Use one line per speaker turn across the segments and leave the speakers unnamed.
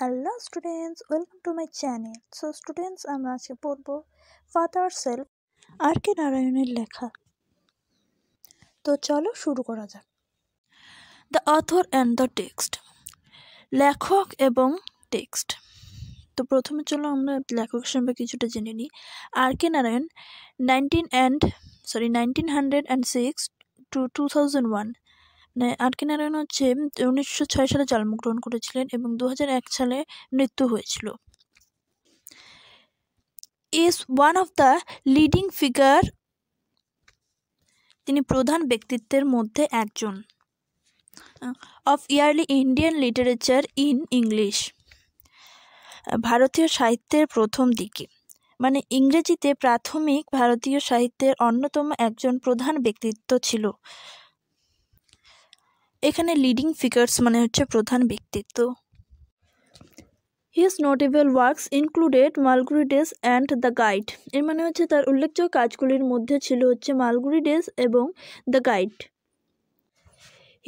hello students welcome to my channel so students আমরা আজকে পড়ব ফাদার সেলফ আর কে নারায়ণের লেখা তো চলো শুরু করা যাক the author and the text লেখক এবং টেক্সট তো প্রথমে চলো আমরা লেখকের সম্পর্কে কিছুটা জেনে নিই R K Narayan nineteen and sorry nineteen hundred and six to two thousand one আটকে নারায়ণ হচ্ছে উনিশশো ছয় সালে জন্মগ্রহণ করেছিলেন এবং দু সালে মৃত্যু হয়েছিল is one of the leading figure তিনি প্রধান ব্যক্তিত্বের মধ্যে একজন of early Indian literature in English ভারতীয় সাহিত্যের প্রথম দিকে মানে ইংরেজিতে প্রাথমিক ভারতীয় সাহিত্যের অন্যতম একজন প্রধান ব্যক্তিত্ব ছিল এখানে লিডিং ফিগার্স মানে হচ্ছে প্রধান ব্যক্তিত্ব his notable works included Malgudi Days and the guide এর মানে হচ্ছে তার উল্লেখযোগ্য কাজগুলির মধ্যে ছিল হচ্ছে মালগুরিডেস এবং the guide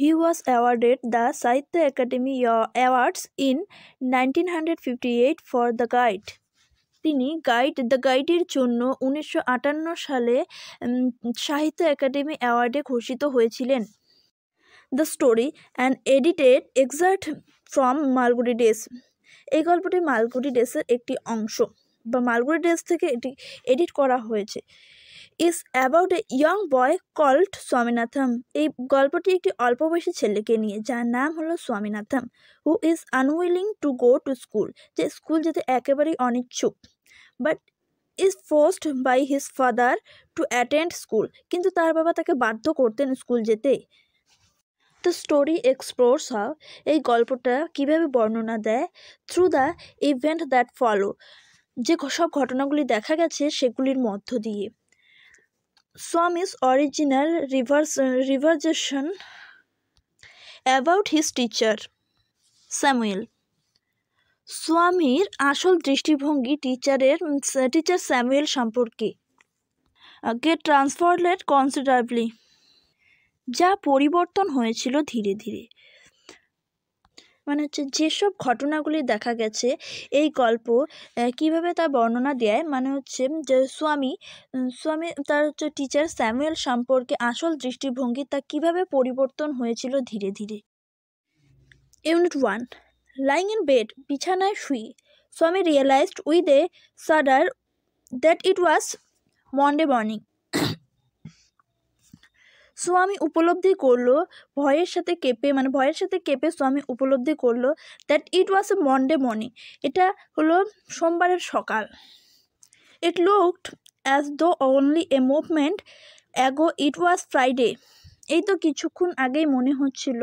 he was awarded the Sahitya Akademi awards in nineteen hundred fifty eight for the guide তিনি গাইড দ্য গাইডের জন্য উনিশশো সালে সাহিত্য একাডেমি অ্যাওয়ার্ডে ঘোষিত হয়েছিলেন the story and edited excerpt from Malgudi days এই গল্পটি মালগুড়ি ডেসের একটি অংশ বা মালগুড়ি ডেস থেকে এটি এডিট করা হয়েছে is about a young boy called Swaminathan এই গল্পটি একটি অল্প বয়সী ছেলেকে নিয়ে যার নাম হলো Swaminathan who is unwilling to go to school যে স্কুল যেতে একেবারেই অনিচ্ছুক but is forced by his father to attend school কিন্তু তার বাবা তাকে বাধ্য করতেন স্কুল যেতে দ্য স্টোরি এক্সপ্লোরস হাও এই গল্পটা কীভাবে বর্ণনা দেয় through the event that follow যে সব ঘটনাগুলি দেখা গেছে সেগুলির মধ্য দিয়ে some is original reverse reversion about his teacher Samuel স্বামীর আসল দৃষ্টিভঙ্গি টিচারের টিচার স্যামুয়েল সম্পর্কে কে লেট কনসিডারেবলি যা পরিবর্তন হয়েছিল ধীরে ধীরে মানে হচ্ছে যেসব ঘটনাগুলি দেখা গেছে এই গল্প কিভাবে তা বর্ণনা দেয় মানে হচ্ছে যে স্বামী স্বামী তার হচ্ছে টিচার স্যামুয়েল সম্পর্কে আসল দৃষ্টিভঙ্গি তা কিভাবে পরিবর্তন হয়েছিল ধীরে ধীরে unit one lying in bed বিছানায় শুই Swami realised with a shudder that it was Monday morning আমি উপলব্ধি করলো ভয়ের সাথে কেঁপে মানে ভয়ের সাথে কেঁপে আমি উপলব্ধি করলো that it was a Monday morning এটা হলো সোমবারের সকাল it looked as though only a movement ago it was Friday এই তো কিছুক্ষণ আগেই মনে হচ্ছিল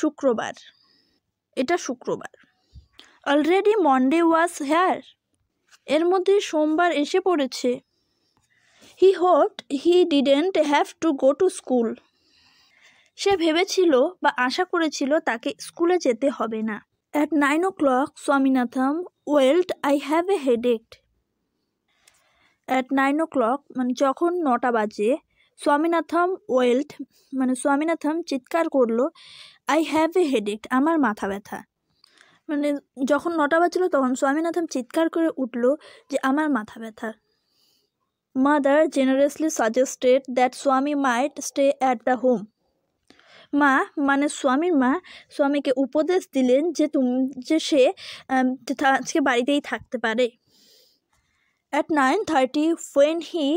শুক্রবার এটা শুক্রবার অলরেডি মন্ডে ওয়াজ হেয়ার এর মধ্যে সোমবার এসে পড়েছে he hoped he didn't have to go to school সে ভেবেছিল বা আশা করেছিল তাকে স্কুলে যেতে হবে না at nine o'clock Swaminathan wailed I have a হেডেক্ট অ্যাট নাইন ও ক্লক মানে যখন নটা বাজে স্বামীনাথম ওয়েল্ট মানে স্বামীনাথম চিৎকার করলো আই হ্যাভ এ হেডেক্ট আমার মাথা ব্যথা মানে যখন নটা বাজলো তখন স্বামীনাথম চিৎকার করে উঠল যে আমার মাথা ব্যথা mother generously suggested that Swami might stay at the home মা মানে স্বামীর মা স্বামীকে উপদেশ দিলেন যে তুম যে সে আজকে বাড়িতেই থাকতে পারে at nine thirty when he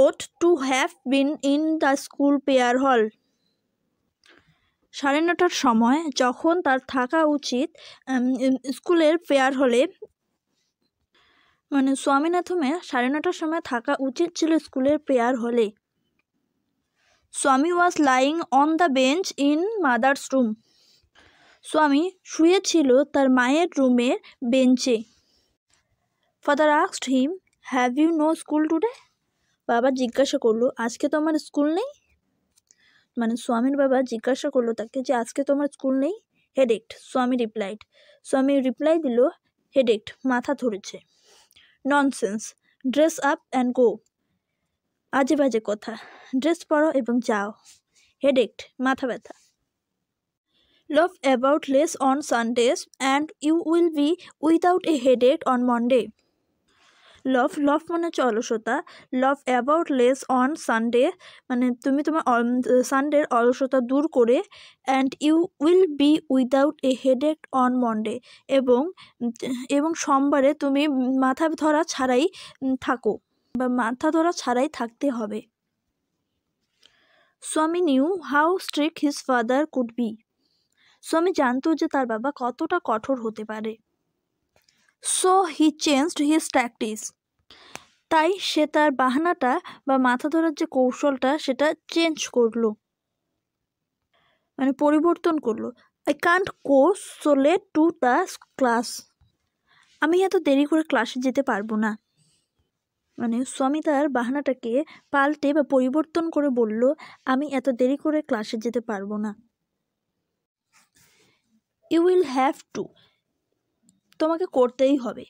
ought to have been in the school prayer hall সাড়ে নটার সময় যখন তার থাকা উচিত স্কুলের পেয়ার হলে মানে স্বামীনাথমে সাড়ে নটার সময় থাকা উচিত ছিল স্কুলের প্রেয়ার হলে Swami was lying on the bench in mother's room Swami শুয়েছিল তার মায়ের রুমের বেঞ্চে ফাদার আক্সড him have you no school today বাবা জিজ্ঞাসা করলো আজকে তোমার স্কুল নেই মানে স্বামীর বাবা জিজ্ঞাসা করলো তাকে যে আজকে তোমার স্কুল নেই হেডেক্ট স্বামী রিপ্লাইড স্বামী রিপ্লাই দিল হেডেক্ট মাথা ধরেছে nonsense dress up and go আজে বাজে কথা ড্রেস পরো এবং যাও হেডেক্ট মাথা ব্যথা loaf about less on Sundays and you will be without a headache on Monday loaf loaf মানে হচ্ছে অলসতা loaf about less on Sunday মানে তুমি তোমার সানডের অলসতা দূর করে and you will be without a headache on Monday এবং এবং সোমবারে তুমি মাথা ধরা ছাড়াই থাকো বা মাথা ধরা ছাড়াই থাকতে হবে Swami knew how strict his father could be Swami জানতো যে তার বাবা কতটা কঠোর হতে পারে so he changed his tactics তাই সে তার বাহানাটা বা মাথা ধরার যে কৌশলটা সেটা চেঞ্জ করলো মানে পরিবর্তন করলো I can't go so late to the class আমি এত দেরি করে ক্লাসে যেতে পারবো না মানে স্বামী তার বাহানাটাকে পাল্টে বা পরিবর্তন করে বলল আমি এত দেরি করে ক্লাসে যেতে পারবো না ইউ উইল হ্যাভ টু তোমাকে করতেই হবে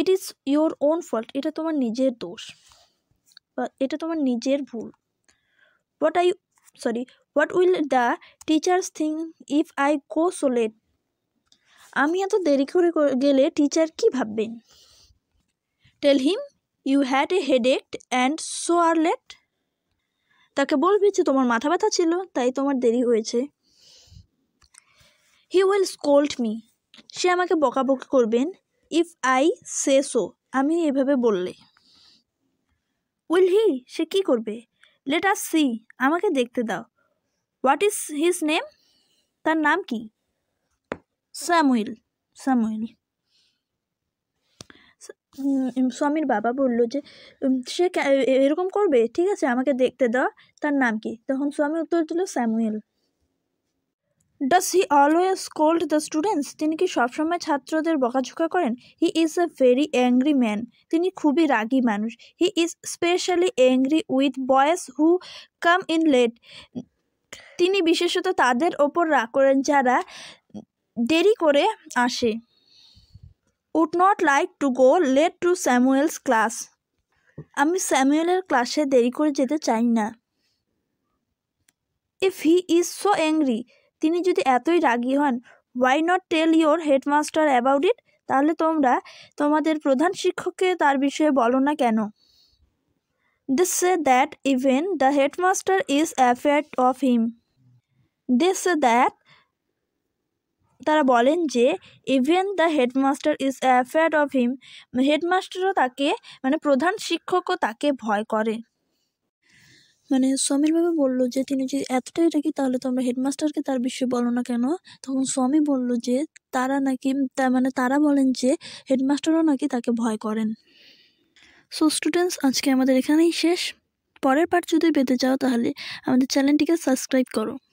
it is your own fault এটা তোমার নিজের দোষ বা এটা তোমার নিজের ভুল what I sorry what will the teachers think if I go so late আমি এত দেরি করে গেলে টিচার কি ভাববেন tell him you had a headache and so are late তাকে বলবে যে তোমার মাথা ব্যথা ছিল তাই তোমার দেরি হয়েছে হি উইল স্কোল্ড মি সে আমাকে বকাবকি করবেন ইফ আই সে সো আমি এভাবে বললে উইল হি সে কি করবে লেট আস সি আমাকে দেখতে দাও হোয়াট ইজ হিজ নেম তার নাম কি স্যামুয়েল স্যামুয়েল স্বামীর বাবা বলল যে সে এরকম করবে ঠিক আছে আমাকে দেখতে দাও তার নাম কি তখন স্বামী উত্তর দিল Samuel does he always scold the students তিনি কি সবসময় ছাত্রদের বকাঝোকা করেন he is a very angry man তিনি খুবই রাগী মানুষ he is specially angry with boys who come in late তিনি বিশেষত তাদের ওপর রাগ করেন যারা দেরি করে আসে would not like to go late to Samuel's class আমি স্যামুয়েলের ক্লাসে দেরি করে যেতে চাই না if he is so angry তিনি যদি এতই রাগি হন why not tell your headmaster about it তাহলে তোমরা তোমাদের প্রধান শিক্ষককে তার বিষয়ে বলো না কেন they say that even the headmaster is afraid of him they say that তারা বলেন যে even the headmaster is afraid of him হেডমাস্টারও তাকে মানে প্রধান শিক্ষকও তাকে ভয় করে মানে সোমির বাবু বলল যে তিনি যদি এতটাই রাখি তাহলে তোমরা হেডমাস্টারকে তার বিষয়ে বলো না কেন তখন স্বামী বলল যে তারা নাকি মানে তারা বলেন যে হেডমাস্টারও নাকি তাকে ভয় করেন সো স্টুডেন্টস আজকে আমাদের এখানেই শেষ পরের পার্ট যদি পেতে চাও তাহলে আমাদের চ্যানেলটিকে সাবস্ক্রাইব করো